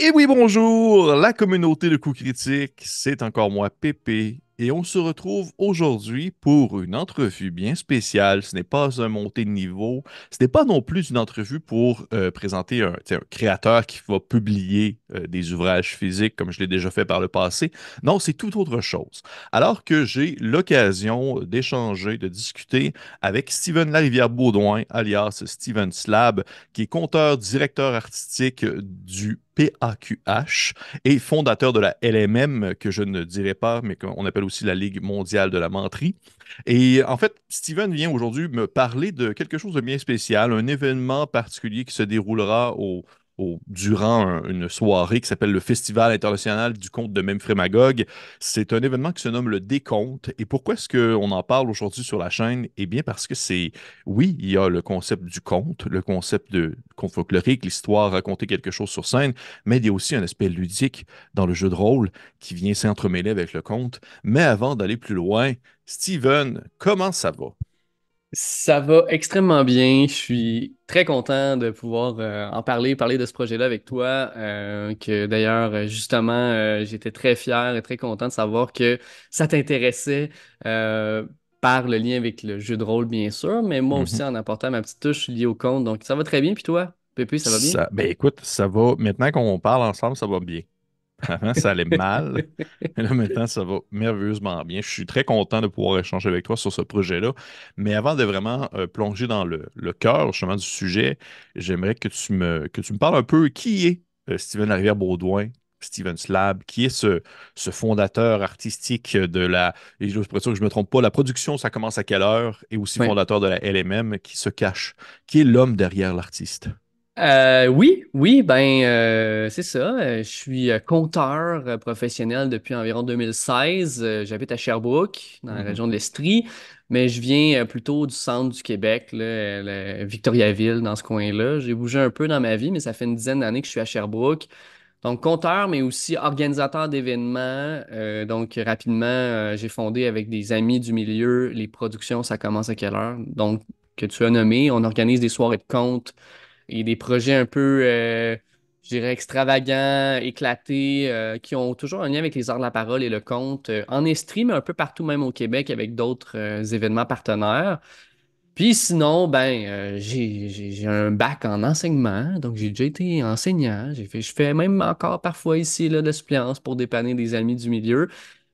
Et oui, bonjour, la communauté de coups critiques, c'est encore moi, Pépé, et on se retrouve aujourd'hui pour une entrevue bien spéciale. Ce n'est pas un montée de niveau, ce n'est pas non plus une entrevue pour euh, présenter un, créateur qui va publier euh, des ouvrages physiques comme je l'ai déjà fait par le passé. Non, c'est tout autre chose. Alors que j'ai l'occasion d'échanger, de discuter avec Steven Larivière-Baudouin, alias Steven Slab, qui est conteur, directeur artistique du PAQH et fondateur de la LMM, que je ne dirai pas, mais qu'on appelle aussi la Ligue mondiale de la menterie. Et en fait, Steven vient aujourd'hui me parler de quelque chose de bien spécial, un événement particulier qui se déroulera au durant une soirée qui s'appelle le Festival international du conte de Memphremagogue. C'est un événement qui se nomme le décompte. Et pourquoi est-ce qu'on en parle aujourd'hui sur la chaîne? Eh bien, parce que c'est, oui, il y a le concept du conte, le concept de conte folklorique, l'histoire, raconter quelque chose sur scène, mais il y a aussi un aspect ludique dans le jeu de rôle qui vient s'entremêler avec le conte. Mais avant d'aller plus loin, Steven, comment ça va? Ça va extrêmement bien. Je suis très content de pouvoir euh, en parler, parler de ce projet-là avec toi. Euh, que d'ailleurs, justement, euh, j'étais très fier et très content de savoir que ça t'intéressait par le lien avec le jeu de rôle, bien sûr, mais moi aussi mm-hmm. en apportant ma petite touche liée au compte. Donc, ça va très bien. Puis toi, Pépé, ça va bien? ben écoute, ça va. Maintenant qu'on parle ensemble, ça va bien. Avant, ça allait mal. mais là, maintenant, ça va merveilleusement bien. Je suis très content de pouvoir échanger avec toi sur ce projet-là. Mais avant de vraiment euh, plonger dans le, cœur, justement, du sujet, j'aimerais que, tu me, que tu me parles un peu qui est euh, Steven Larivière-Baudouin, Steven Slab, qui est ce, fondateur artistique de la, et je que je me trompe pas, la production, ça commence à quelle heure, et aussi fondateur de la LMM qui se cache, qui est l'homme derrière l'artiste. Euh, oui, oui, ben euh, c'est ça. Euh, je suis compteur professionnel depuis environ 2016. J'habite à Sherbrooke, dans la mm-hmm. région de l'Estrie, mais je viens plutôt du centre du Québec, Victoriaville, dans ce coin-là. J'ai bougé un peu dans ma vie, mais ça fait une dizaine d'années que je suis à Sherbrooke. Donc, compteur, mais aussi organisateur d'événements. donc, rapidement, j'ai fondé avec des amis du milieu les productions Ça commence à quelle heure? Donc, que tu as nommé, on organise des soirées de compte et des projets un peu, euh, je dirais, extravagants, éclatés, euh, qui ont toujours un lien avec les arts de la parole et le conte euh, en Estrie, mais un peu partout même au Québec avec d'autres événements partenaires. Puis sinon, ben, j'ai un bac en enseignement, donc j'ai déjà été enseignant. Fait, je fais même encore parfois ici là, de suppléance pour dépanner des amis du milieu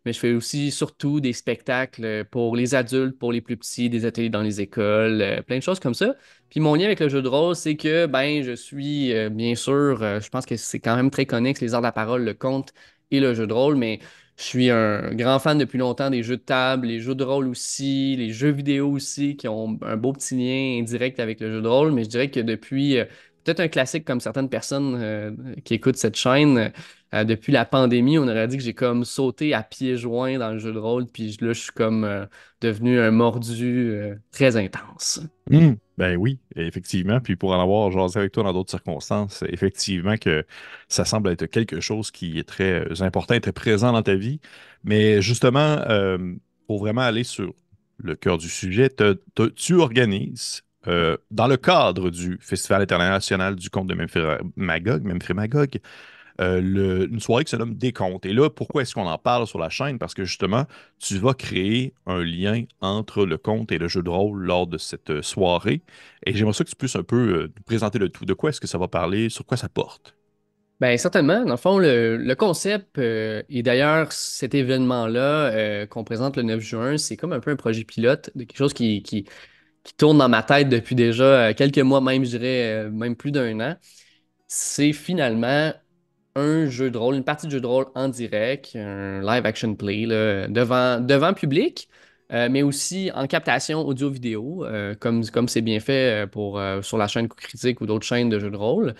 mais je fais aussi surtout des spectacles pour les adultes, pour les plus petits, des ateliers dans les écoles, plein de choses comme ça. Puis mon lien avec le jeu de rôle, c'est que ben je suis euh, bien sûr, euh, je pense que c'est quand même très connexe les arts de la parole, le conte et le jeu de rôle, mais je suis un grand fan depuis longtemps des jeux de table, les jeux de rôle aussi, les jeux vidéo aussi, qui ont un beau petit lien indirect avec le jeu de rôle, mais je dirais que depuis euh, peut-être un classique comme certaines personnes euh, qui écoutent cette chaîne. Euh, depuis la pandémie, on aurait dit que j'ai comme sauté à pieds joints dans le jeu de rôle, puis là, je suis comme euh, devenu un mordu très intense. Mmh. ben oui, effectivement. Puis pour en avoir jasé avec toi dans d'autres circonstances, effectivement que ça semble être quelque chose qui est très important, très présent dans ta vie. Mais justement, pour vraiment aller sur le cœur du sujet, tu organises euh, dans le cadre du Festival international du conte de Memphis Magog, Magog euh, une soirée qui se nomme Décompte. Et là, pourquoi est-ce qu'on en parle sur la chaîne? Parce que justement, tu vas créer un lien entre le conte et le jeu de rôle lors de cette euh, soirée. Et j'aimerais ça que tu puisses un peu nous présenter le tout. De quoi est-ce que ça va parler? Sur quoi ça porte? Bien, certainement. Dans le fond, le, concept, et d'ailleurs, cet événement-là qu'on présente le 9 juin, c'est comme un peu un projet pilote de quelque chose qui, qui qui tourne dans ma tête depuis déjà euh, quelques mois, même, je dirais, euh, même plus d'un an, c'est finalement un jeu de rôle, une partie de jeu de rôle en direct, un live action play là, devant, devant public. Euh, mais aussi en captation audio-vidéo, comme, comme c'est bien fait pour, sur la chaîne Critique ou d'autres chaînes de jeux de rôle.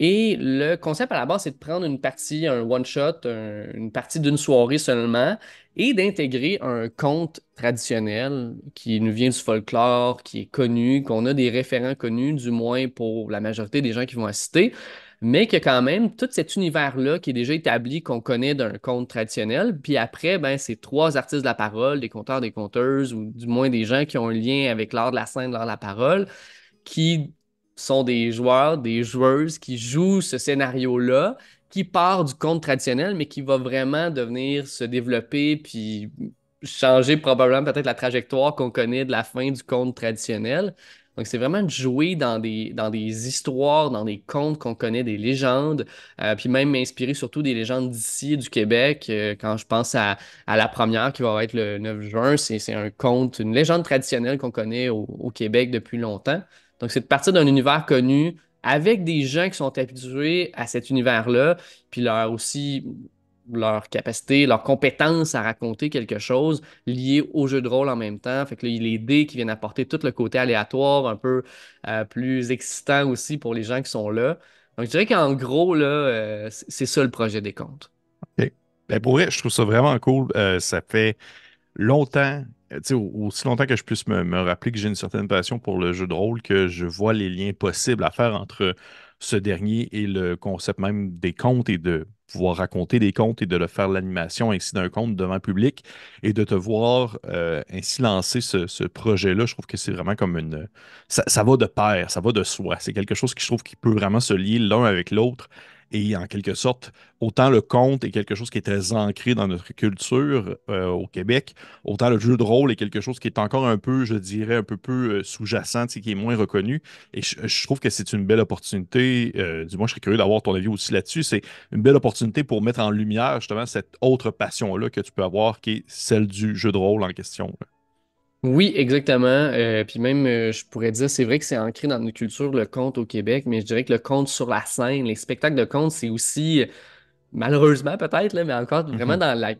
Et le concept à la base, c'est de prendre une partie, un one-shot, une partie d'une soirée seulement, et d'intégrer un conte traditionnel qui nous vient du folklore, qui est connu, qu'on a des référents connus, du moins pour la majorité des gens qui vont assister, mais que quand même tout cet univers-là qui est déjà établi, qu'on connaît d'un conte traditionnel. Puis après, ben, c'est trois artistes de la parole, des conteurs, des conteuses, ou du moins des gens qui ont un lien avec l'art de la scène, l'art de la parole, qui sont des joueurs, des joueuses qui jouent ce scénario-là, qui part du conte traditionnel, mais qui va vraiment devenir se développer puis changer probablement peut-être la trajectoire qu'on connaît de la fin du conte traditionnel. Donc, c'est vraiment de jouer dans des, dans des histoires, dans des contes qu'on connaît, des légendes, euh, puis même m'inspirer surtout des légendes d'ici, du Québec. Euh, quand je pense à, la première qui va être le 9 juin, c'est un conte, une légende traditionnelle qu'on connaît au Québec depuis longtemps. Donc, c'est de partir d'un univers connu avec des gens qui sont habitués à cet univers-là, puis leur aussi leur capacité, leur compétence à raconter quelque chose lié au jeu de rôle en même temps. Fait que là, les dés qui viennent apporter tout le côté aléatoire, un peu euh, plus excitant aussi pour les gens qui sont là. Donc, je dirais qu'en gros, là, euh, c'est ça le projet des comptes. Ok. Ben pour vrai, je trouve ça vraiment cool. Euh, ça fait longtemps euh, aussi longtemps que je puisse me, rappeler que j'ai une certaine passion pour le jeu de rôle, que je vois les liens possibles à faire entre ce dernier et le concept même des contes et de pouvoir raconter des contes et de le faire l'animation ainsi d'un conte devant public et de te voir euh, ainsi lancer ce, projet-là, je trouve que c'est vraiment comme une... Ça, ça, va de pair, ça va de soi. C'est quelque chose qui je trouve qui peut vraiment se lier l'un avec l'autre et en quelque sorte, autant le conte est quelque chose qui est très ancré dans notre culture euh, au Québec, autant le jeu de rôle est quelque chose qui est encore un peu, je dirais, un peu peu sous-jacent, qui est moins reconnu. Et je, trouve que c'est une belle opportunité. Euh, du moins, je serais curieux d'avoir ton avis aussi là-dessus. C'est une belle opportunité pour mettre en lumière justement cette autre passion-là que tu peux avoir, qui est celle du jeu de rôle en question. Oui, exactement. Euh, puis même, euh, je pourrais dire, c'est vrai que c'est ancré dans notre culture, le conte au Québec, mais je dirais que le conte sur la scène, les spectacles de conte, c'est aussi, malheureusement peut-être, mais encore mmh vraiment dans la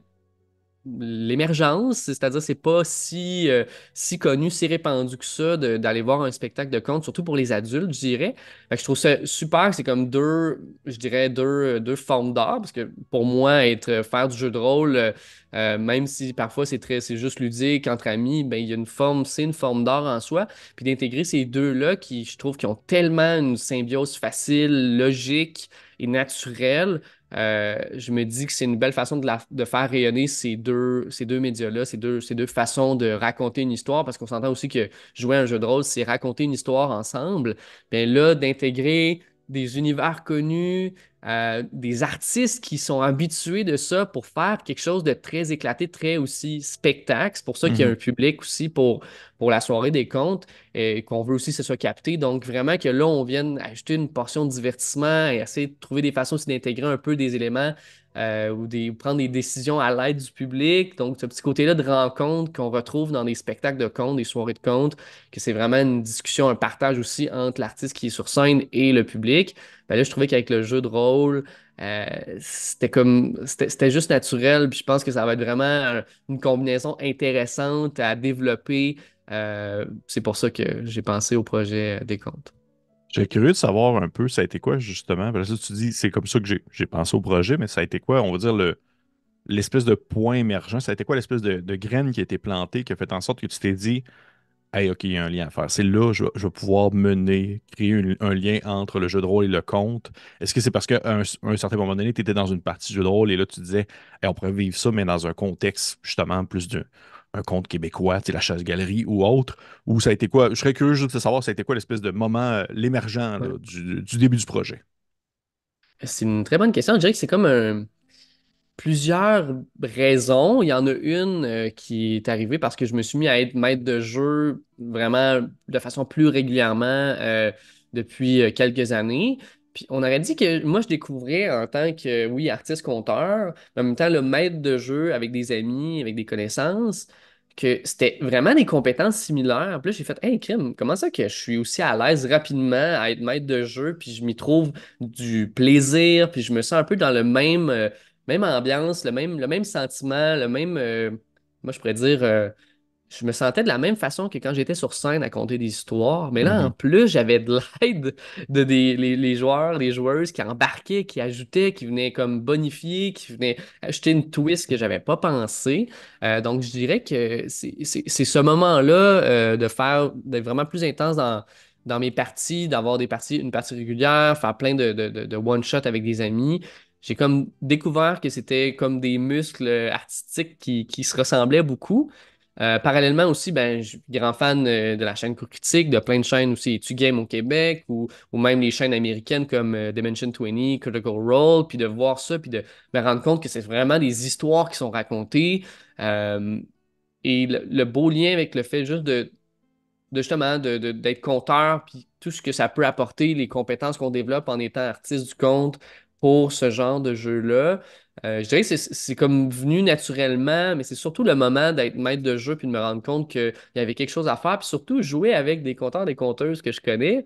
l'émergence, c'est-à-dire c'est pas si, euh, si connu, si répandu que ça d'aller voir un spectacle de conte, surtout pour les adultes, je dirais. je trouve ça super, c'est comme deux, je dirais deux, deux formes d'art, parce que pour moi, être euh, faire du jeu de rôle, euh, même si parfois c'est très c'est juste ludique entre amis, ben il y a une forme, c'est une forme d'art en soi. Puis d'intégrer ces deux-là qui, je trouve, qui ont tellement une symbiose facile, logique et naturelle euh, je me dis que c'est une belle façon de, la, de, faire rayonner ces deux, ces deux médias-là, ces deux, ces deux façons de raconter une histoire, parce qu'on s'entend aussi que jouer un jeu de rôle, c'est raconter une histoire ensemble. Bien là, d'intégrer des univers connus, euh, des artistes qui sont habitués de ça pour faire quelque chose de très éclaté, très aussi spectacle. C'est pour ça qu'il y a un mhm. public aussi pour, pour la soirée des contes et qu'on veut aussi que ça soit capté. Donc, vraiment que là, on vienne ajouter une portion de divertissement et essayer de trouver des façons aussi d'intégrer un peu des éléments euh, ou des, prendre des décisions à l'aide du public. Donc, ce petit côté-là de rencontre qu'on retrouve dans des spectacles de contes, des soirées de contes, que c'est vraiment une discussion, un partage aussi entre l'artiste qui est sur scène et le public. Ben là, je trouvais qu'avec le jeu de rôle, euh, c'était comme c'était juste naturel. Puis je pense que ça va être vraiment une combinaison intéressante à développer. Euh, c'est pour ça que j'ai pensé au projet des contes. J'ai curieux de savoir un peu, ça a été quoi justement? Parce que tu dis, c'est comme ça que j'ai pensé au projet, mais ça a été quoi, on va dire, l'espèce de point émergent? Ça a été quoi l'espèce de, graine qui a été plantée, qui a fait en sorte que tu t'es dit, hey, OK, il y a un lien à faire. C'est là, je, je vais pouvoir mener, créer un lien entre le jeu de rôle et le compte. Est-ce que c'est parce qu'à un, certain moment donné, tu étais dans une partie du jeu de rôle et là, tu disais, hey, on pourrait vivre ça, mais dans un contexte justement plus d'un un compte québécois, la chasse-galerie ou autre, ou ça a été quoi? Je serais curieux juste de savoir ça a été quoi l'espèce de moment, euh, l'émergent du, début du projet. C'est une très bonne question. Je dirais que c'est comme plusieurs raisons. Il y en a une euh, qui est arrivée parce que je me suis mis à être maître de jeu vraiment de façon plus régulièrement euh, depuis quelques années. Puis on aurait dit que moi, je découvrais en tant que, oui, artiste-conteur, mais en même temps, le maître de jeu avec des amis, avec des connaissances, que c'était vraiment des compétences similaires. En plus j'ai fait, hey, crime, comment ça que je suis aussi à l'aise rapidement à être maître de jeu, puis je m'y trouve du plaisir, puis je me sens un peu dans le même, euh, même ambiance, le même, le même sentiment, le même, euh, moi, je pourrais dire, euh, je me sentais de la même façon que quand j'étais sur scène à conter des histoires. Mais là, en mm-hmm. plus, j'avais de l'aide de des, les, joueurs, les joueuses qui embarquaient, qui ajoutaient, qui venaient comme bonifier, qui venaient ajouter une twist que j'avais pas pensé. Euh, donc, je dirais que c'est ce moment-là euh, de faire, d'être vraiment plus intense dans, mes parties, d'avoir des parties, une partie régulière, faire plein de, one-shot avec des amis j'ai comme découvert que c'était comme des muscles euh, artistiques qui, qui, se ressemblaient beaucoup. Euh, parallèlement aussi, ben, je suis grand fan euh, de la chaîne Coup Critique, de plein de chaînes aussi, Tu Game au Québec ou, ou même les chaînes américaines comme euh, Dimension 20, Critical Role, puis de voir ça, puis de me rendre compte que c'est vraiment des histoires qui sont racontées. et le, beau lien avec le fait juste de, de justement d'être de, conteur, puis tout ce que ça peut apporter, les compétences qu'on développe en étant artiste du conte, pour ce genre de jeu-là. Euh, je dirais que c'est comme venu naturellement, mais c'est surtout le moment d'être maître de jeu puis de me rendre compte qu'il y avait quelque chose à faire, puis surtout jouer avec des compteurs, des compteuses que je connais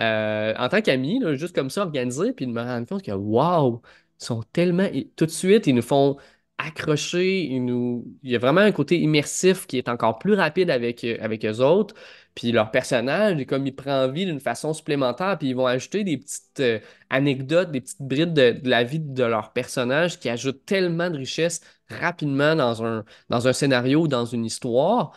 euh, en tant qu'ami, juste comme ça, organisé, puis de me rendre compte que waouh, ils sont tellement. Tout de suite, ils nous font accrochés. Il y a vraiment un côté immersif qui est encore plus rapide avec, euh, avec eux autres. Puis leur personnage, comme il prend vie d'une façon supplémentaire, puis ils vont ajouter des petites euh, anecdotes, des petites brides de, la vie de leur personnage qui ajoutent tellement de richesse rapidement dans un, dans un scénario ou dans une histoire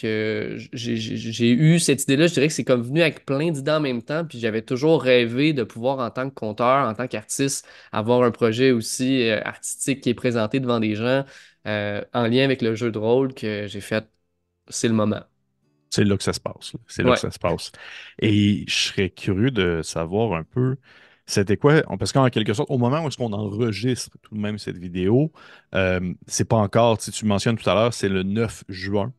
que j'ai eu cette idée-là, je dirais que c'est comme venu avec plein d'idées en même temps, puis j'avais toujours rêvé de pouvoir, en tant que conteur, en tant qu'artiste, avoir un projet aussi euh, artistique qui est présenté devant des gens euh, en lien avec le jeu de rôle que j'ai fait. C'est le moment. C'est là que ça se passe. C'est là que ça se passe. Et je serais curieux de savoir un peu c'était quoi? Parce qu'en quelque sorte, au moment où est-ce qu'on enregistre tout de même cette vidéo, euh, c'est pas encore, si tu mentionnes tout à l'heure, c'est le 9 juin.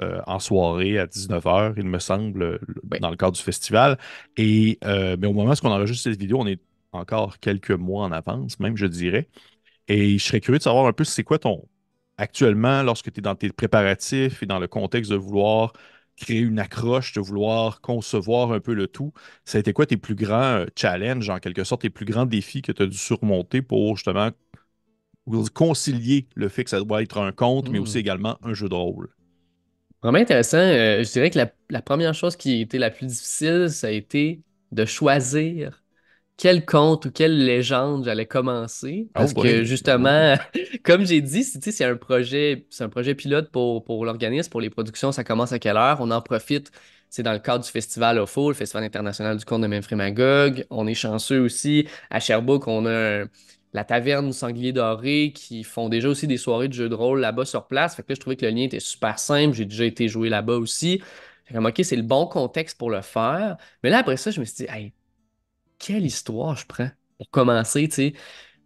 Euh, en soirée à 19h, il me semble, dans le cadre du festival. Et, euh, mais au moment où on enregistre cette vidéo, on est encore quelques mois en avance, même, je dirais. Et je serais curieux de savoir un peu c'est quoi ton. Actuellement, lorsque tu es dans tes préparatifs et dans le contexte de vouloir créer une accroche, de vouloir concevoir un peu le tout. Ça a été quoi tes plus grands euh, challenges, en quelque sorte, tes plus grands défis que tu as dû surmonter pour justement concilier le fait que ça doit être un conte, mais hmm. aussi également un jeu de rôle? Vraiment intéressant. Euh, je dirais que la, première chose qui était la plus difficile, ça a été de choisir quel conte ou quelle légende j'allais commencer. Oh Parce que justement, comme j'ai dit, c'est un projet, c'est un projet pilote pour, pour l'organisme, pour les productions, ça commence à quelle heure? On en profite. C'est dans le cadre du festival OFO, le Festival international du conte de Memphremagog. On est chanceux aussi. À Sherbrooke, on a un, la taverne Sanglier Doré qui font déjà aussi des soirées de jeux de rôle là-bas sur place. Fait que là, je trouvais que le lien était super simple. J'ai déjà été joué là-bas aussi. J'ai comme, OK, c'est le bon contexte pour le faire. Mais là, après ça, je me suis dit, hey, quelle histoire je prends pour commencer, tu sais.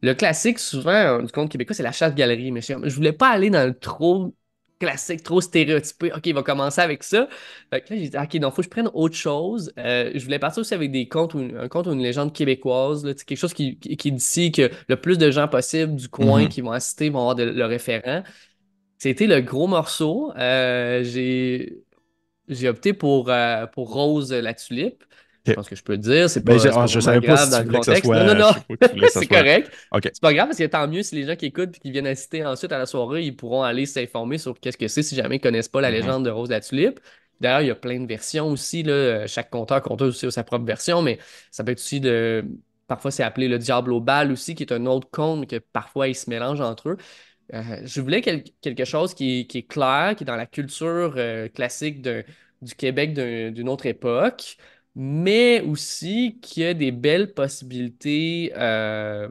Le classique, souvent, du compte québécois, c'est la chasse-galerie. Mais je, voulais pas aller dans le trop classique, trop stéréotypé. OK, il va commencer avec ça. Fait que là, j'ai dit, OK, donc, faut que je prenne autre chose. Euh, je voulais partir aussi avec des contes ou un conte ou une légende québécoise, là, quelque chose qui, qui, que le plus de gens possible du coin mhm. qui vont assister vont avoir le référent. C'était le gros morceau. Euh, j'ai opté pour, euh, pour Rose la Tulipe. Je pense que je peux le dire. C'est ben, pas, ah, pas, grave dans le contexte. non, non, euh, non. c'est correct. C'est pas grave parce que tant mieux si les gens qui écoutent et qui viennent assister ensuite à la soirée, ils pourront aller s'informer sur qu'est-ce que c'est si jamais ils connaissent pas la mm-hmm. légende de Rose la Tulipe. D'ailleurs, il y a plein de versions aussi. Euh, chaque compteur, compte aussi sa propre version, mais ça peut être aussi de. Parfois, c'est appelé le diable au bal aussi, qui est un autre conte que parfois ils se mélangent entre eux. Euh, je voulais quelque chose qui, est clair, qui est dans la culture classique du Québec d'une autre époque mais aussi qu'il y a des belles possibilités, euh,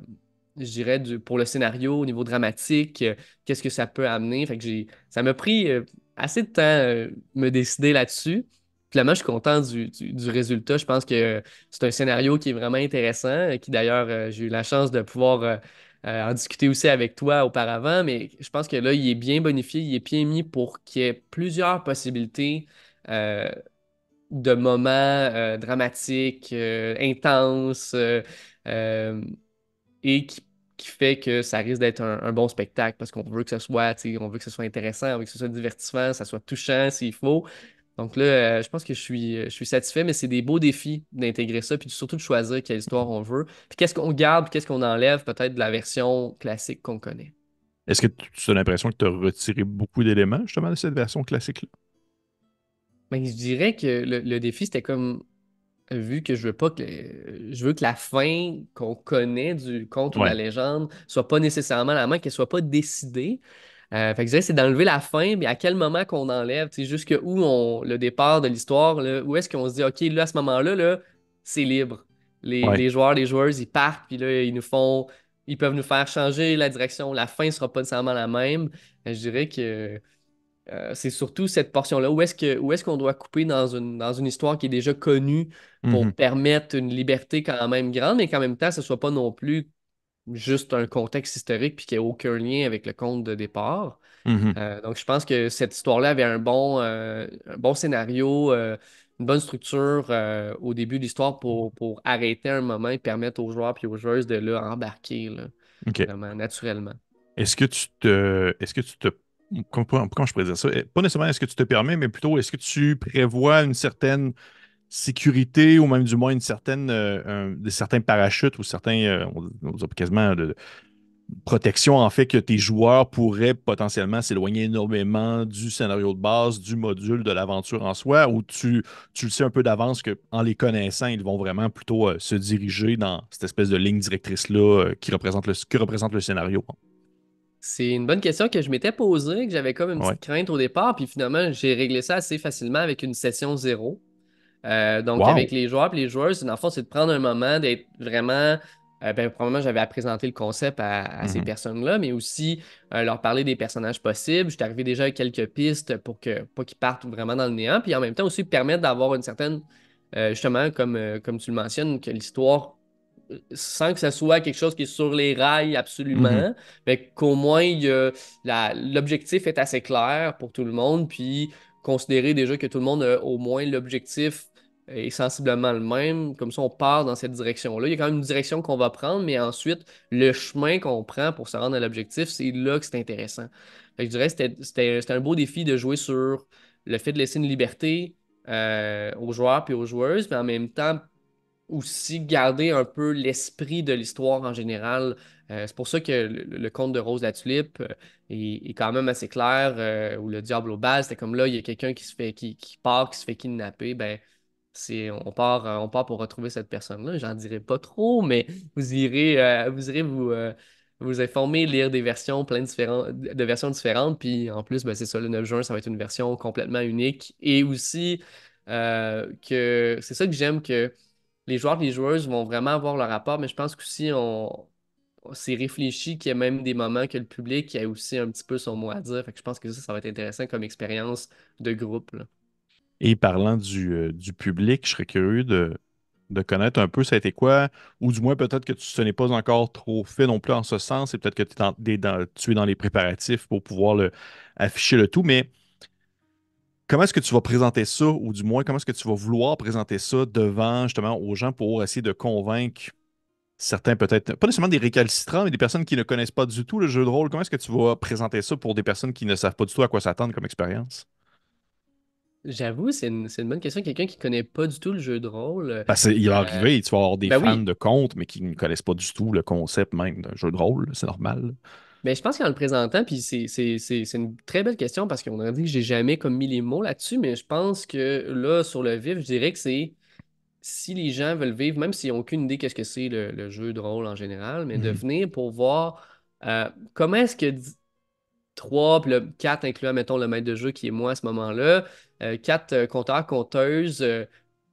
je dirais, pour le scénario au niveau dramatique, euh, qu'est-ce que ça peut amener. Fait que j'ai, ça m'a pris euh, assez de temps de me décider là-dessus. Finalement, je suis content du, du résultat. Je pense que c'est un scénario qui est vraiment intéressant, qui d'ailleurs, j'ai eu la chance de pouvoir en discuter aussi avec toi auparavant, mais je pense que là, il est bien bonifié, il est bien mis pour qu'il y ait plusieurs possibilités de moments euh, dramatiques, euh, intenses, euh, et qui, qui, fait que ça risque d'être un, bon spectacle parce qu'on veut que ce soit, on veut que ce soit intéressant, on veut que ce soit divertissant, ça soit touchant s'il faut. Donc là, je pense que je suis, je suis satisfait, mais c'est des beaux défis d'intégrer ça, puis surtout de choisir quelle histoire on veut, puis qu'est-ce qu'on garde, qu'est-ce qu'on enlève peut-être de la version classique qu'on connaît. Est-ce que tu as l'impression que tu as retiré beaucoup d'éléments justement de cette version classique-là? Mais je dirais que le, défi, c'était comme vu que je veux pas que je veux que la fin qu'on connaît du conte ou de la légende soit pas nécessairement la même, qu'elle soit pas décidée. Euh, fait c'est d'enlever la fin, mais à quel moment qu'on enlève, jusque où on, le départ de l'histoire, où est-ce qu'on se dit OK, là, à ce moment-là, c'est libre. Les, les, joueurs, les joueuses, ils partent, puis là, ils nous font. Ils peuvent nous faire changer la direction. La fin sera pas nécessairement la même. Euh, je dirais que euh, c'est surtout cette portion-là. Où est-ce qu'on est doit couper dans une, histoire qui est déjà connue pour mhm. permettre une liberté quand même grande, mais qu'en même temps, ce ne soit pas non plus juste un contexte historique puis qui n'y aucun lien avec le conte de départ. Mhm. Euh, donc, je pense que cette histoire-là avait un bon, euh, bon scénario, une bonne structure au début de l'histoire pour, pour arrêter un moment et permettre aux joueurs et aux joueuses de là, embarquer naturellement. Est-ce que tu te. Est-ce que tu te comment, je pourrais ça? Eh, pas nécessairement est-ce que tu te permets, mais plutôt est-ce que tu prévois une certaine sécurité ou même du moins une certaine, euh, certains parachutes ou certains, euh, quasiment de, protection en fait que tes joueurs pourraient potentiellement s'éloigner énormément du scénario de base, du module, de l'aventure en soi, ou tu, tu le sais un peu d'avance qu'en les connaissant, ils vont vraiment plutôt euh, se diriger dans cette espèce de ligne directrice-là qui, représente le, que représente le scénario. C'est une bonne question que je m'étais posée, que j'avais comme une petite crainte au départ, puis finalement, j'ai réglé ça assez facilement avec une session zéro. Euh, donc, avec les joueurs et les joueuses, dans le c'est de prendre un moment, d'être vraiment. Euh, ben, probablement, j'avais à présenter le concept à, ces mm-hmm. personnes-là, mais aussi euh, leur parler des personnages possibles. J'étais arrivé déjà à quelques pistes pour que pas qu'ils partent vraiment dans le néant, puis en même temps aussi permettre d'avoir une certaine, justement, comme, comme tu le mentionnes, que l'histoire sans que ça soit quelque chose qui est sur les rails absolument, mais mhm. qu'au moins l'objectif est assez clair pour tout le monde, puis considérer déjà que tout le monde a au moins l'objectif est sensiblement le même. Comme ça, on part dans cette direction-là. Il y a quand même une direction qu'on va prendre, mais ensuite, le chemin qu'on prend pour se rendre à l'objectif, c'est là que c'est intéressant. je dirais que c'était un beau défi de jouer sur le fait de laisser une liberté euh, aux joueurs puis aux joueuses, mais en même temps, aussi garder un peu l'esprit de l'histoire en général. Euh, c'est pour ça que le, conte de Rose la Tulipe euh, est, quand même assez clair, euh, ou le diable au bal, c'était comme là, il y a quelqu'un qui se fait qui, part, qui se fait kidnapper, ben on part on part pour retrouver cette personne-là. J'en dirai pas trop, mais vous irez vous irez vous vous informer, lire des versions plein différentes, de versions différentes. Puis en plus, ben, c'est ça, le 9 juin, ça va être une version complètement unique. Et aussi que c'est ça que j'aime que les joueurs et les joueuses vont vraiment avoir leur rapport, mais je pense qu'aussi on, on s'est réfléchi qu'il y a même des moments que le public a aussi un petit peu son mot à dire. Fait que je pense que ça, ça va être intéressant comme expérience de groupe. Et parlant euh, du, public, je serais curieux de, connaître un peu ça a été quoi, ou du moins peut-être que tu, ce n'est pas encore trop fait non plus en ce sens, et peut-être que es tu es dans les préparatifs pour pouvoir afficher le tout, mais Comment est-ce que tu vas présenter ça, ou du moins, comment est-ce que tu vas vouloir présenter ça devant justement aux gens pour essayer de convaincre certains peut-être, pas nécessairement des récalcitrants, mais des personnes qui ne connaissent pas du tout le jeu de rôle. Comment est-ce que tu vas présenter ça pour des personnes qui ne savent pas du tout à quoi s'attendre comme expérience? J'avoue, c'est une, bonne question. Quelqu'un qui ne connaît pas du tout le jeu de rôle. Euh, il va arriver, tu vas avoir des ben fans de contes, mais qui ne connaissent pas du tout le concept même d'un jeu de rôle, c'est normal. Mais je pense qu'en le présentant, puis c'est une très belle question parce qu'on a dit que j'ai jamais comme mis les mots là-dessus, mais je pense que là, sur le vif, je dirais que c'est si les gens veulent vivre, même s'ils n'ont aucune idée qu'est-ce que c'est le, jeu de rôle en général, mais de mhm. venir pour voir euh, comment est-ce que trois, puis incluant, mettons, le maître de jeu qui est moi à ce moment-là, euh, quatre euh, compteurs, compteuses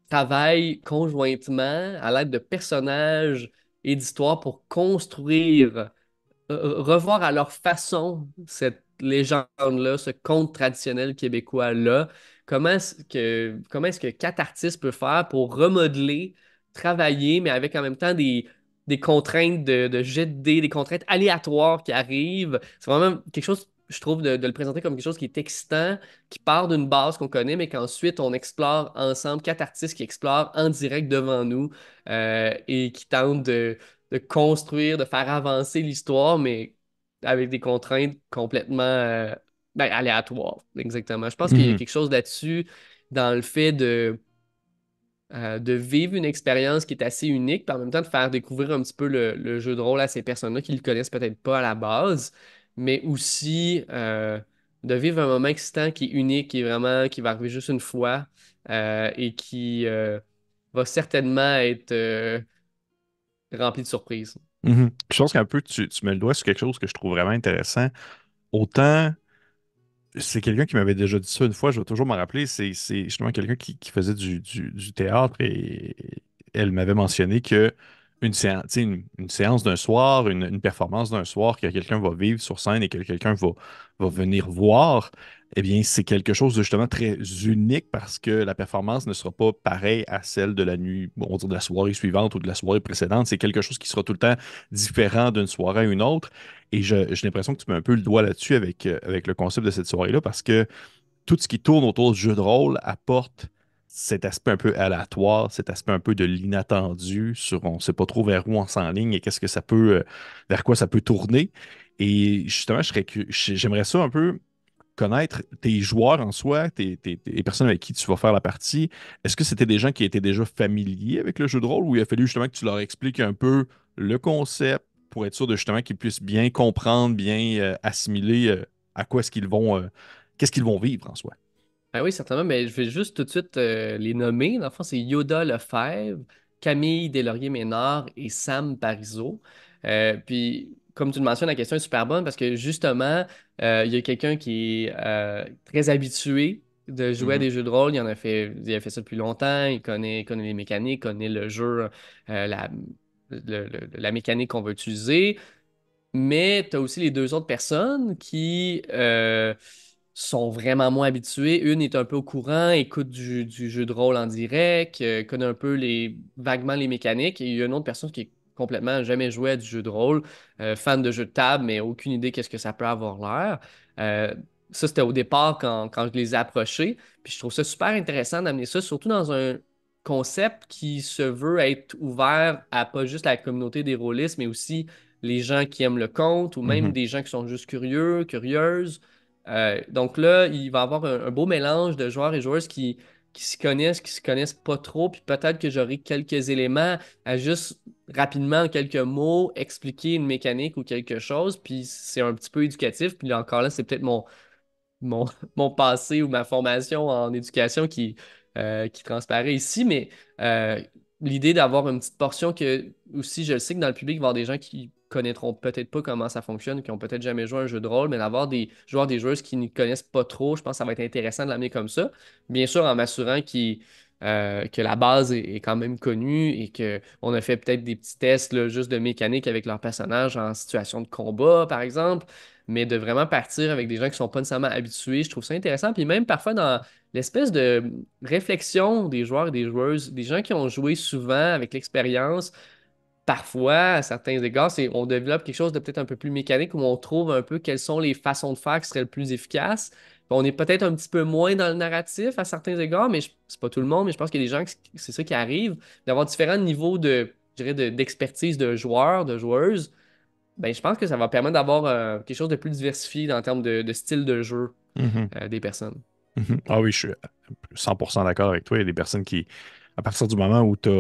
travaillent conjointement à l'aide de personnages et d'histoires pour construire euh, euh, revoir à leur façon cette légende-là, ce conte traditionnel québécois-là. Comment est-ce que, est que quatre artistes peuvent faire pour remodeler, travailler, mais avec en même temps des, contraintes de, jet de des contraintes aléatoires qui arrivent. C'est vraiment quelque chose, je trouve, de, le présenter comme quelque chose qui est excitant, qui part d'une base qu'on connaît, mais qu'ensuite on explore ensemble, quatre artistes qui explorent en direct devant nous euh, et qui tentent de, de construire, de faire avancer l'histoire, mais avec des contraintes complètement euh, ben, aléatoires. Exactement. Je pense qu'il y a mhm. quelque chose là-dessus dans le fait de, euh, de vivre une expérience qui est assez unique, par en même temps de faire découvrir un petit peu le, jeu de rôle à ces personnes-là qui ne le connaissent peut-être pas à la base, mais aussi euh, de vivre un moment excitant qui est unique, qui est vraiment, qui va arriver juste une fois et qui va certainement être rempli de surprises. Mhm. Je pense qu'un peu, tu, tu, me le dois sur quelque chose que je trouve vraiment intéressant. Autant, c'est quelqu'un qui m'avait déjà dit ça une fois, je vais toujours m'en rappeler, c'est justement quelqu'un qui, faisait du, du théâtre et elle m'avait mentionné que une séance, séance d'un soir, une, performance d'un soir que quelqu'un va vivre sur scène et que quelqu'un va, venir voir, eh bien, c'est quelque chose de justement très unique parce que la performance ne sera pas pareille à celle de la nuit, on dire de la soirée suivante ou de la soirée précédente. C'est quelque chose qui sera tout le temps différent d'une soirée à une autre. Et j'ai l'impression que tu mets un peu le doigt là-dessus avec, euh, avec le concept de cette soirée-là parce que tout ce qui tourne autour du jeu de rôle apporte cet aspect un peu aléatoire, cet aspect un peu de l'inattendu sur on ne sait pas trop vers où on s'enligne et qu'est-ce que ça peut, euh, vers quoi ça peut tourner. Et justement, j'aimerais ça un peu connaître tes joueurs en soi, tes, personnes avec qui tu vas faire la partie. Est-ce que c'était des gens qui étaient déjà familiers avec le jeu de rôle ou il a fallu justement que tu leur expliques un peu le concept pour être sûr de justement qu'ils puissent bien comprendre, bien euh, assimiler euh, à quoi est-ce qu'ils vont, qu'est-ce qu'ils vont vivre en soi? Ben oui, certainement, mais je vais juste tout de suite euh, les nommer. Dans le c'est Yoda Lefebvre, Camille Deslauriers-Ménard et Sam Parizeau. Euh, puis, comme tu le mentionnes, la question est super bonne parce que justement, euh, il y a quelqu'un qui est très habitué de jouer à mm-hmm. des jeux de rôle. Il en a fait, fait ça depuis longtemps. Il connaît, les mécaniques, connaît le jeu, la, la mécanique qu'on veut utiliser. Mais tu as aussi les deux autres personnes qui sont vraiment moins habitués. Une est un peu au courant, écoute du, jeu de rôle en direct, euh, connaît un peu les, vaguement les mécaniques. Et il y a une autre personne qui est complètement jamais joué à du jeu de rôle, euh, fan de jeux de table, mais aucune idée qu'est-ce que ça peut avoir l'air. Euh, ça, c'était au départ quand, je les ai approchés. Puis je trouve ça super intéressant d'amener ça, surtout dans un concept qui se veut être ouvert à pas juste la communauté des rôlistes, mais aussi les gens qui aiment le conte ou même mm-hmm. des gens qui sont juste curieux, curieuses. Euh, donc là, il va y avoir un, beau mélange de joueurs et joueuses qui, qui se connaissent, qui se connaissent pas trop, puis peut-être que j'aurai quelques éléments à juste rapidement, en quelques mots, expliquer une mécanique ou quelque chose, puis c'est un petit peu éducatif, puis encore là, c'est peut-être mon, mon, passé ou ma formation en éducation qui, euh, qui transparaît ici, mais euh, l'idée d'avoir une petite portion que, aussi, je le sais que dans le public, il va y avoir des gens qui connaîtront peut-être pas comment ça fonctionne, qui ont peut-être jamais joué un jeu de rôle, mais d'avoir des joueurs, des joueuses qui ne connaissent pas trop, je pense que ça va être intéressant de l'amener comme ça. Bien sûr, en m'assurant euh, que la base est, quand même connue et qu'on a fait peut-être des petits tests juste de mécanique avec leurs personnages en situation de combat, par exemple, mais de vraiment partir avec des gens qui ne sont pas nécessairement habitués, je trouve ça intéressant. Puis même parfois dans l'espèce de réflexion des joueurs et des joueuses, des gens qui ont joué souvent avec l'expérience, parfois, à certains égards, on développe quelque chose de peut-être un peu plus mécanique où on trouve un peu quelles sont les façons de faire qui seraient le plus efficaces. On est peut-être un petit peu moins dans le narratif à certains égards, mais c'est pas tout le monde, mais je pense qu'il y a des gens, c'est ça qui arrive, d'avoir différents niveaux de, d'expertise de, joueurs, de joueuses. Ben, je pense que ça va permettre d'avoir euh, quelque chose de plus diversifié en termes de, style de jeu mm-hmm. euh, des personnes. Mm-hmm. Ah oui, je suis 100% d'accord avec toi. Il y a des personnes qui, à partir du moment où tu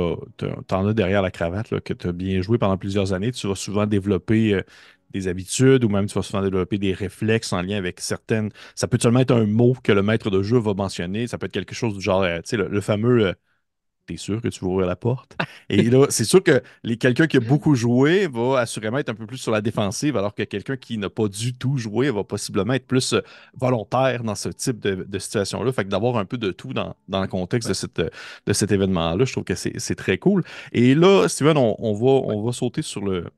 en as derrière la cravate, là, que tu as bien joué pendant plusieurs années, tu vas souvent développer euh, des habitudes ou même tu vas souvent développer des réflexes en lien avec certaines. Ça peut seulement être un mot que le maître de jeu va mentionner. Ça peut être quelque chose du genre, euh, tu sais, le, fameux euh, T'es sûr que tu vas ouvrir la porte? Et là, c'est sûr que quelqu'un qui a beaucoup joué va assurément être un peu plus sur la défensive, alors que quelqu'un qui n'a pas du tout joué va possiblement être plus euh, volontaire dans ce type de, situation-là. Fait que d'avoir un peu de tout dans, le contexte de, cette, de cet événement-là, je trouve que c'est très cool. Et là, Steven, on, va, on va sauter sur, le,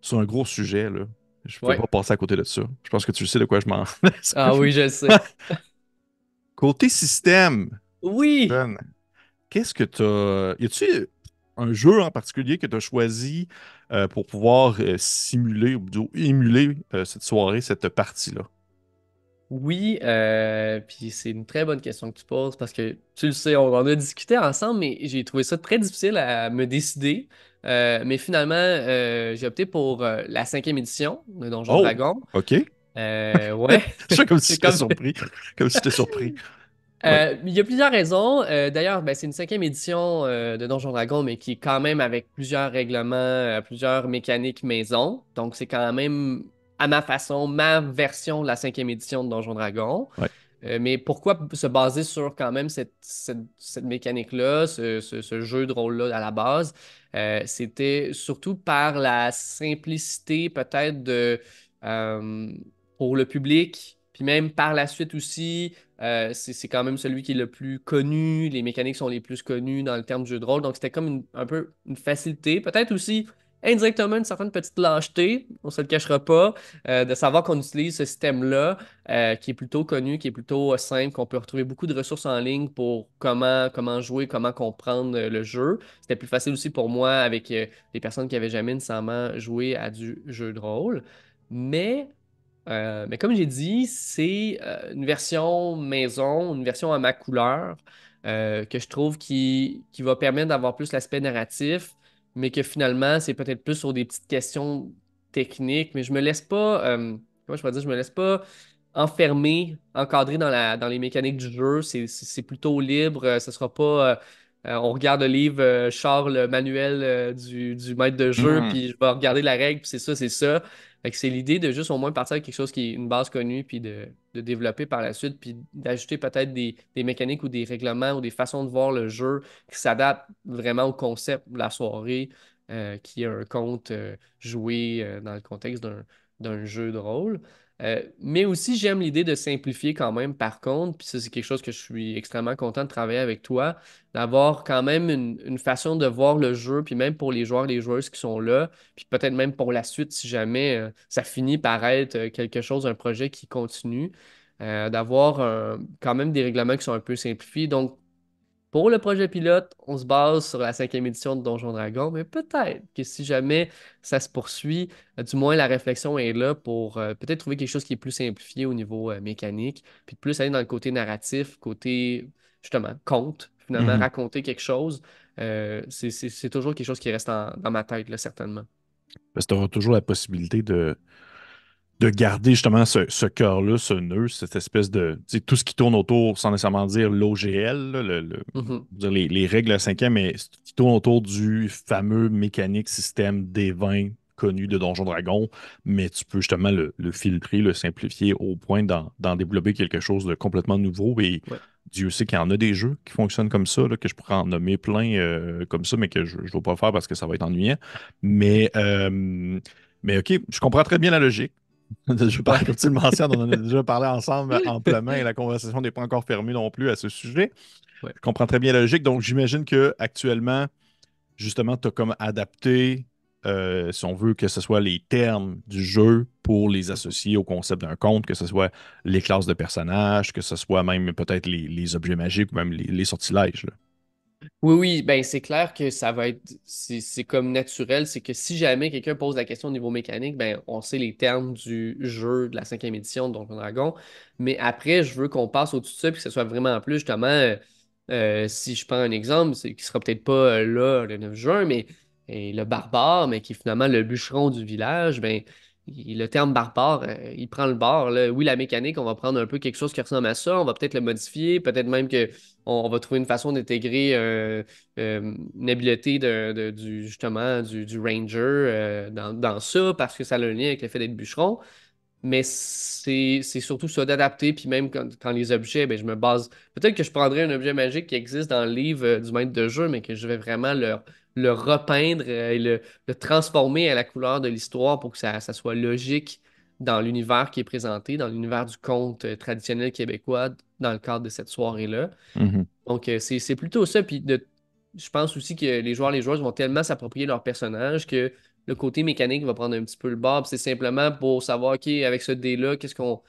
sur un gros sujet. Là. Je ne peux pas passer à côté de ça. Je pense que tu sais de quoi je m'en. ah oui, je sais. côté système. Oui qu'est-ce que tu euh, Y a-tu un jeu en particulier que tu as choisi euh, pour pouvoir euh, simuler ou émuler cette soirée, cette partie-là? Oui, puis c'est une très bonne question que tu poses parce que tu le sais, on en a discuté ensemble, mais j'ai trouvé ça très difficile à me décider. mais finalement, j'ai opté pour la cinquième édition de Donjon oh, Dragon. OK. ouais. comme si surpris. Comme si j'étais surpris. Euh, il y a plusieurs raisons. Euh, d'ailleurs, ben, c'est une cinquième édition euh, de Donjon Dragon, mais qui est quand même avec plusieurs règlements, plusieurs mécaniques maison. Donc, c'est quand même, à ma façon, ma version de la cinquième édition de Donjon Dragon. mais pourquoi se baser sur quand même cette, mécanique-là, ce, jeu de rôle-là à la base? C'était surtout par la simplicité peut-être de pour le public, puis même par la suite aussi euh, c'est quand même celui qui est le plus connu, les mécaniques sont les plus connues dans le terme de jeu de rôle, donc c'était comme un peu une facilité. Peut-être aussi indirectement une certaine petite lâcheté, on se le cachera pas, euh, de savoir qu'on utilise ce système-là, euh, qui est plutôt connu, qui est plutôt simple, qu'on peut retrouver beaucoup de ressources en ligne pour comment, comment jouer, comment comprendre le jeu. C'était plus facile aussi pour moi avec des personnes qui n'avaient jamais nécessairement joué à du jeu de rôle. Mais euh, mais comme j'ai dit, c'est euh, une version maison, une version à ma couleur, euh, que je trouve qui, va permettre d'avoir plus l'aspect narratif, mais que finalement, c'est peut-être plus sur des petites questions techniques. Mais je me laisse pas, comment je pourrais dire, je me laisse pas enfermer, encadré dans, dans les mécaniques du jeu. C'est plutôt libre, ce sera pas. on regarde le livre Charles, manuel du, du, maître de jeu, hmm. puis je vais regarder la règle, puis c'est ça, c'est ça c'est l'idée de juste au moins partir avec quelque chose qui est une base connue, puis de, développer par la suite, puis d'ajouter peut-être des, mécaniques ou des règlements ou des façons de voir le jeu qui s'adaptent vraiment au concept de la soirée, euh, qui est un conte euh, joué euh, dans le contexte d'un, jeu de rôle. Euh, mais aussi, j'aime l'idée de simplifier quand même, par contre, puis ça, c'est quelque chose que je suis extrêmement content de travailler avec toi, d'avoir quand même une, façon de voir le jeu, puis même pour les joueurs les joueuses qui sont là, puis peut-être même pour la suite, si jamais euh, ça finit par être euh, quelque chose, un projet qui continue, d'avoir quand même des règlements qui sont un peu simplifiés. Donc, pour le projet pilote, on se base sur la cinquième édition de Donjon Dragon, mais peut-être que si jamais ça se poursuit, euh, du moins la réflexion est là pour euh, peut-être trouver quelque chose qui est plus simplifié au niveau euh, mécanique, puis de plus aller dans le côté narratif, côté justement conte, finalement mhm. raconter quelque chose. c'est toujours quelque chose qui reste dans ma tête, là, certainement. Parce que tu auras toujours la possibilité de, de garder justement ce, cœur-là, ce nœud, cette espèce de. Tout ce qui tourne autour, sans nécessairement dire l'OGL, le, mm-hmm. les, règles à 5 mais qui tourne autour du fameux mécanique système des vins connu de Donjon Dragon, mais tu peux justement le, filtrer, le simplifier au point d'en développer quelque chose de complètement nouveau. Et Dieu sait qu'il y en a des jeux qui fonctionnent comme ça, que je pourrais en nommer plein euh, comme ça, mais que je ne vais pas faire parce que ça va être ennuyant. Mais. Euh, mais OK, je comprends très bien la logique. Je parle, comme tu le mentionnes, on en a déjà parlé ensemble amplement et la conversation n'est pas encore fermée non plus à ce sujet. Je comprends très bien la logique. Donc, j'imagine qu'actuellement, justement, tu as comme adapté, euh, si on veut, que ce soit les termes du jeu pour les mm-hmm. associer au concept d'un compte que ce soit les classes de personnages, que ce soit même peut-être les, objets magiques ou même les, sortilèges. Oui, oui, ben c'est clair que ça va être, c'est comme naturel, c'est que si jamais quelqu'un pose la question au niveau mécanique, ben on sait les termes du jeu de la cinquième édition de Donjon Dragon, mais après, je veux qu'on passe au-dessus de ça, puis que ce soit vraiment plus, justement, euh, euh, si je prends un exemple, c'est, qui sera peut-être pas euh, là le 9 juin, mais et le barbare, mais qui est finalement le bûcheron du village, ben le terme barbare, euh, il prend le bord. Oui, la mécanique, on va prendre un peu quelque chose qui ressemble à ça, on va peut-être le modifier, peut-être même qu'on on va trouver une façon d'intégrer euh, euh, une habileté du, justement du, ranger dans, dans, ça, parce que ça a un lien avec le fait d'être bûcheron. Mais c'est surtout ça d'adapter, puis même quand, les objets, ben je me base. Peut-être que je prendrais un objet magique qui existe dans le livre du maître de jeu, mais que je vais vraiment leur le repeindre euh, et le, transformer à la couleur de l'histoire pour que ça, soit logique dans l'univers qui est présenté, dans l'univers du conte euh, traditionnel québécois dans le cadre de cette soirée-là. Mm-hmm. Donc, euh, c'est plutôt ça. Puis je pense aussi que les joueurs, les joueuses vont tellement s'approprier leur personnage que le côté mécanique va prendre un petit peu le bord. C'est simplement pour savoir, OK, avec ce dé-là, qu'est-ce qu'on.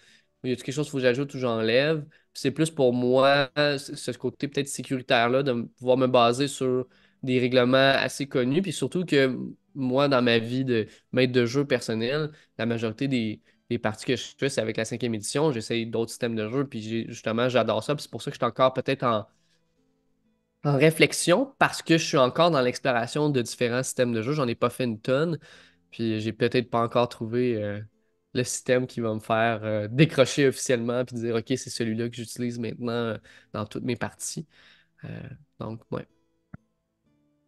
Il y a quelque chose qu'il faut que j'ajoute ou j'enlève. C'est plus pour moi, ce côté peut-être sécuritaire-là, de pouvoir me baser sur des règlements assez connus. Puis surtout que moi, dans ma vie de maître de jeu personnel, la majorité des, parties que je fais, c'est avec la cinquième édition. J'essaye d'autres systèmes de jeu. Puis justement, j'adore ça. Puis c'est pour ça que je suis encore peut-être en, réflexion parce que je suis encore dans l'exploration de différents systèmes de jeu. J'en ai pas fait une tonne. Puis j'ai peut-être pas encore trouvé euh, le système qui va me faire euh, décrocher officiellement puis dire OK, c'est celui-là que j'utilise maintenant euh, dans toutes mes parties. donc, ouais.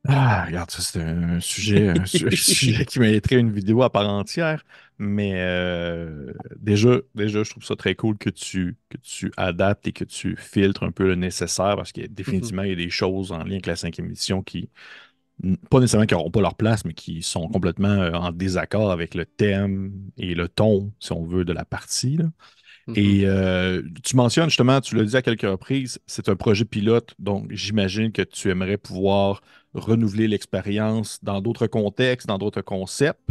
Ah, regarde, ça, c'est un sujet, qui m'a sujet qui une vidéo à part entière. Mais euh, déjà, déjà, je trouve ça très cool que tu, que tu adaptes et que tu filtres un peu le nécessaire parce que mm-hmm. définitivement, il y a des choses en lien avec la cinquième édition qui, pas nécessairement qui n'auront pas leur place, mais qui sont complètement euh, en désaccord avec le thème et le ton, si on veut, de la partie. Et mm-hmm. euh, tu mentionnes justement, tu l'as dit à quelques reprises, c'est un projet pilote, donc j'imagine que tu aimerais pouvoir renouveler l'expérience dans d'autres contextes, dans d'autres concepts.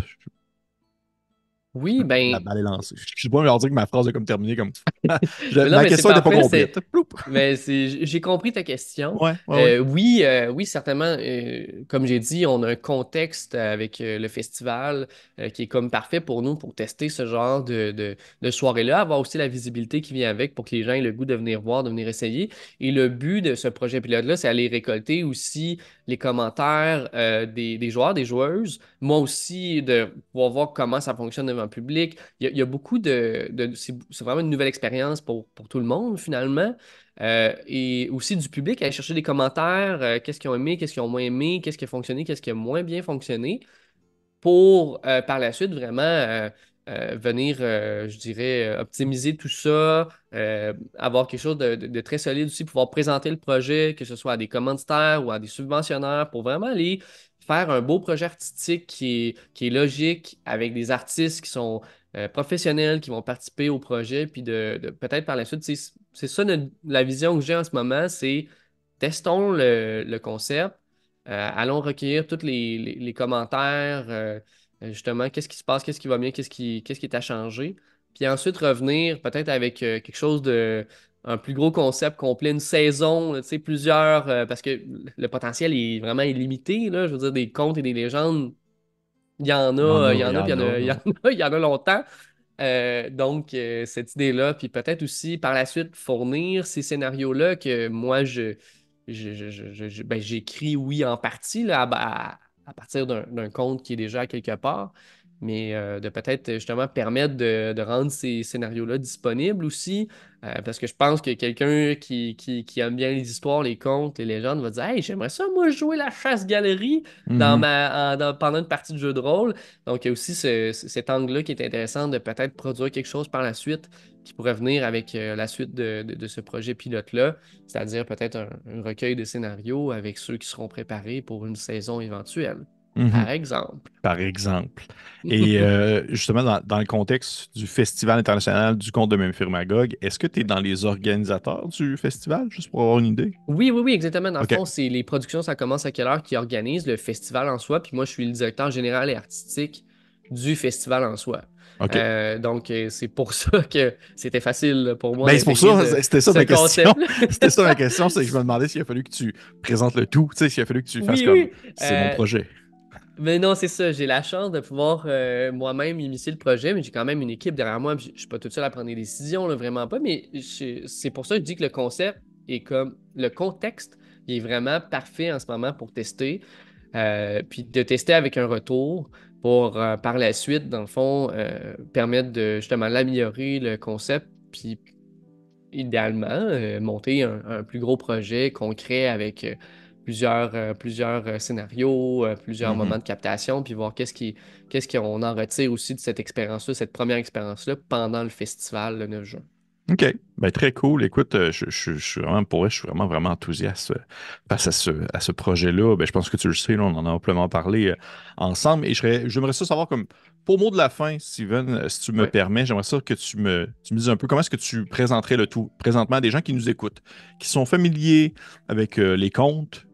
Oui, ben. La balle est lancée. Je suis pas leur dire que ma phrase est comme terminée comme question n'était pas complète. Mais j'ai compris ta question. Euh, oui, euh, oui, certainement. Euh, comme j'ai dit, on a un contexte avec le festival qui est comme parfait pour nous pour tester ce genre de, soirée-là, avoir aussi la visibilité qui vient avec pour que les gens aient le goût de venir voir, de venir essayer. Et le but de ce projet pilote-là, c'est aller récolter aussi les commentaires des, joueurs, des joueuses. Moi aussi, de pouvoir voir comment ça fonctionne devant public. Il y a, beaucoup de. c'est vraiment une nouvelle expérience pour, tout le monde, finalement. Euh, et aussi du public, aller chercher des commentaires, euh, qu'est-ce qu'ils ont aimé, qu'est-ce qu'ils ont moins aimé, qu'est-ce qui a fonctionné, qu'est-ce qui a moins bien fonctionné, pour euh, par la suite vraiment. venir, je dirais, optimiser tout ça, avoir quelque chose de, de, très solide aussi, pouvoir présenter le projet, que ce soit à des commanditaires ou à des subventionnaires, pour vraiment aller un beau projet artistique qui est, qui est logique, avec des artistes qui sont euh, professionnels, qui vont participer au projet, puis de, peut-être par la suite, c'est ça la vision que j'ai en ce moment, c'est testons le, concept, euh, allons recueillir tous les, commentaires, euh, justement, qu'est-ce qui se passe, qu'est-ce qui va bien, qu'est-ce qui, qu'est-ce qui est à changer, puis ensuite revenir peut-être avec quelque chose de, un plus gros concept complet, une saison, tu plusieurs, euh, parce que le potentiel est vraiment illimité, là, je veux dire, des contes et des légendes, il y en a, il y en a, euh, il y en a, il y en longtemps. donc, cette idée-là, puis peut-être aussi par la suite fournir ces scénarios-là que moi, je, ben, j'écris, oui, en partie, là, à, partir d'un conte qui est déjà quelque part mais euh, de peut-être euh, justement permettre de, rendre ces scénarios-là disponibles aussi, euh, parce que je pense que quelqu'un qui, aime bien les histoires, les contes, les légendes va dire Hey, j'aimerais ça, moi, jouer la chasse-galerie mhm. ma, pendant une partie de jeu de rôle. Donc, il y a aussi cet angle-là qui est intéressant de peut-être produire quelque chose par la suite qui pourrait venir avec la suite de, ce projet pilote-là, c'est-à-dire peut-être un recueil de scénarios avec ceux qui seront préparés pour une saison éventuelle. Mhm. Par exemple. Par exemple. Et euh, justement, dans, le contexte du Festival international du conte de firmagogue, est-ce que tu es dans les organisateurs du festival, juste pour avoir une idée? Oui, oui, oui, exactement. Dans le fond, c'est les productions, ça commence à quelle heure qui organisent le festival en soi. Puis moi, je suis le directeur général et artistique du festival en soi. Euh, donc, euh, c'est pour ça que c'était facile pour moi. Mais ben, c'est pour ça, c'était ça, ma question. c'était ça ma question, c'est que je me demandais s'il a fallu que tu présentes le tout, s'il a fallu que tu fasses comme c'est mon projet. Mais non, c'est ça. J'ai la chance de pouvoir euh, moi-même initier le projet, mais j'ai quand même une équipe derrière moi. Je suis pas tout seul à prendre des décisions, vraiment pas. Mais c'est pour ça que je dis que le concept est comme le contexte est vraiment parfait en ce moment pour tester. Euh, puis de tester avec un retour pour euh, par la suite, dans le fond, permettre de justement l'améliorer, le concept, puis idéalement monter un, plus gros projet concret avec plusieurs, euh, plusieurs euh, scénarios, euh, plusieurs mm-hmm. moments de captation, puis voir qu'est-ce qu'on qu'est-ce en retire aussi de cette expérience-là, cette première expérience-là pendant le festival le 9 juin. OK. Ben, très cool. Écoute, je, suis vraiment pour je suis vraiment, vraiment enthousiaste face à ce, projet-là. Ben, je pense que tu le sais, on en a amplement parlé ensemble. Et j'aimerais ça savoir comme pour mot de la fin, Steven, si tu me permets, j'aimerais ça que tu me, tu me dises un peu comment est-ce que tu présenterais le tout présentement à des gens qui nous écoutent, qui sont familiers avec les contes,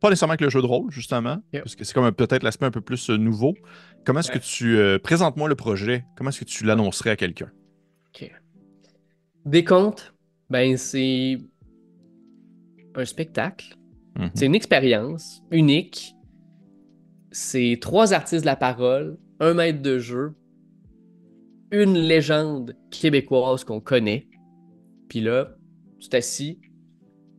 pas nécessairement avec le jeu de rôle, justement, parce que c'est comme peut-être l'aspect un peu plus euh, nouveau. Comment est-ce que tu. Euh, présente-moi le projet. Comment est-ce que tu l'annoncerais à quelqu'un? OK. Des comptes, ben, c'est un spectacle. Mm-hmm. C'est une expérience unique. C'est trois artistes de la parole, un maître de jeu, une légende québécoise qu'on connaît. Puis là, tu t'assis,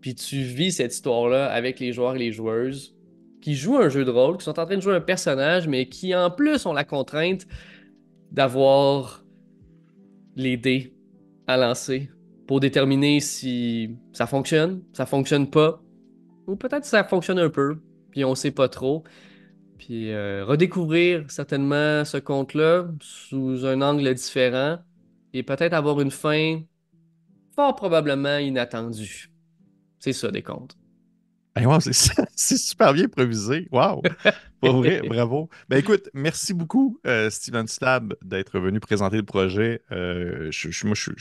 puis tu vis cette histoire-là avec les joueurs et les joueuses qui jouent un jeu de rôle, qui sont en train de jouer un personnage, mais qui en plus ont la contrainte d'avoir les dés à lancer pour déterminer si ça fonctionne, ça fonctionne pas, ou peut-être ça fonctionne un peu, puis on sait pas trop. Puis euh, redécouvrir certainement ce conte-là sous un angle différent et peut-être avoir une fin fort probablement inattendue. C'est ça, des comptes. Ben c'est super bien improvisé. Wow! bravo. Ben écoute, merci beaucoup, euh, Steven Stab, d'être venu présenter le projet. Euh, je, moi, je,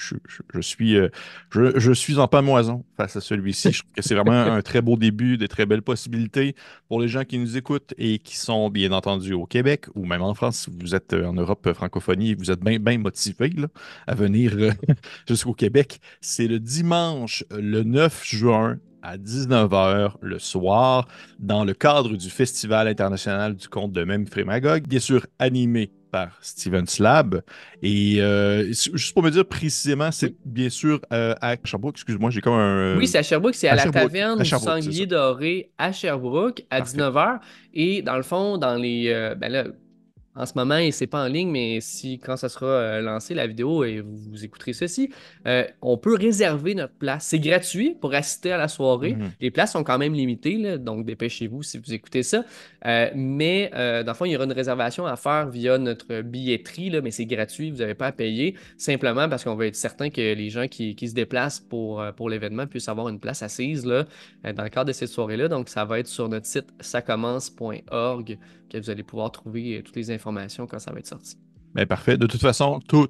suis, euh, je, suis en pamoison face à celui-ci. Je trouve que c'est vraiment un très beau début, des très belles possibilités pour les gens qui nous écoutent et qui sont, bien entendu, au Québec ou même en France. Si vous êtes en Europe francophonie, vous êtes bien motivés à venir jusqu'au Québec. C'est le dimanche, le 9 juin, à 19h le soir dans le cadre du Festival international du conte de même Frémagog, bien sûr animé par Steven Slab. Et euh, juste pour me dire précisément, c'est bien sûr euh, à Sherbrooke, excuse-moi, j'ai comme un... Euh, oui, c'est à Sherbrooke, c'est à, la taverne du Sanglier Doré à Sherbrooke à 19h. Et dans le fond, dans les... Ben en ce moment, et c'est pas en ligne, mais si quand ça sera euh, lancé, la vidéo, et vous, écouterez ceci, euh, on peut réserver notre place. C'est gratuit pour assister à la soirée. Mm-hmm. Les places sont quand même limitées, donc dépêchez-vous si vous écoutez ça. Euh, mais dans le fond, il y aura une réservation à faire via notre billetterie, mais c'est gratuit, vous n'avez pas à payer, simplement parce qu'on veut être certain que les gens qui, se déplacent pour, pour l'événement puissent avoir une place assise là, dans le cadre de cette soirée-là. Donc, ça va être sur notre site saccommence.org que vous allez pouvoir trouver toutes les informations quand ça va être sorti. Ben, parfait. De toute façon, tous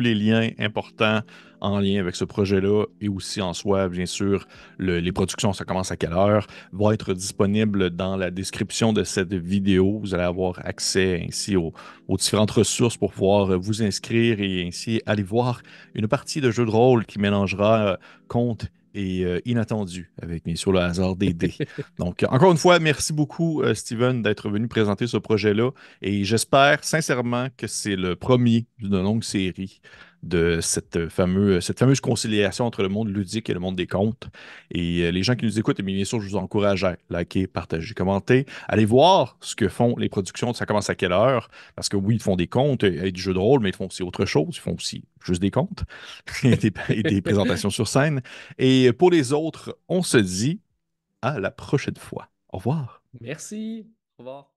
les liens importants en lien avec ce projet-là et aussi en soi, bien sûr, les productions, ça commence à quelle heure, vont être disponibles dans la description de cette vidéo. Vous allez avoir accès ainsi aux, différentes ressources pour pouvoir vous inscrire et ainsi aller voir une partie de jeu de rôle qui mélangera euh, compte et euh, inattendu avec, bien sur le hasard des dés. Donc, encore une fois, merci beaucoup, euh, Steven, d'être venu présenter ce projet-là. Et j'espère sincèrement que c'est le premier d'une longue série de cette, euh, euh, cette fameuse conciliation entre le monde ludique et le monde des contes. Et euh, les gens qui nous écoutent, eh bien sûr, je vous encourage à liker, partager, commenter, allez voir ce que font les productions, ça commence à quelle heure, parce que oui, ils font des contes et, du jeu de rôle, mais ils font aussi autre chose, ils font aussi juste des contes et des présentations sur scène. Et pour les autres, on se dit à la prochaine fois. Au revoir. Merci. Au revoir.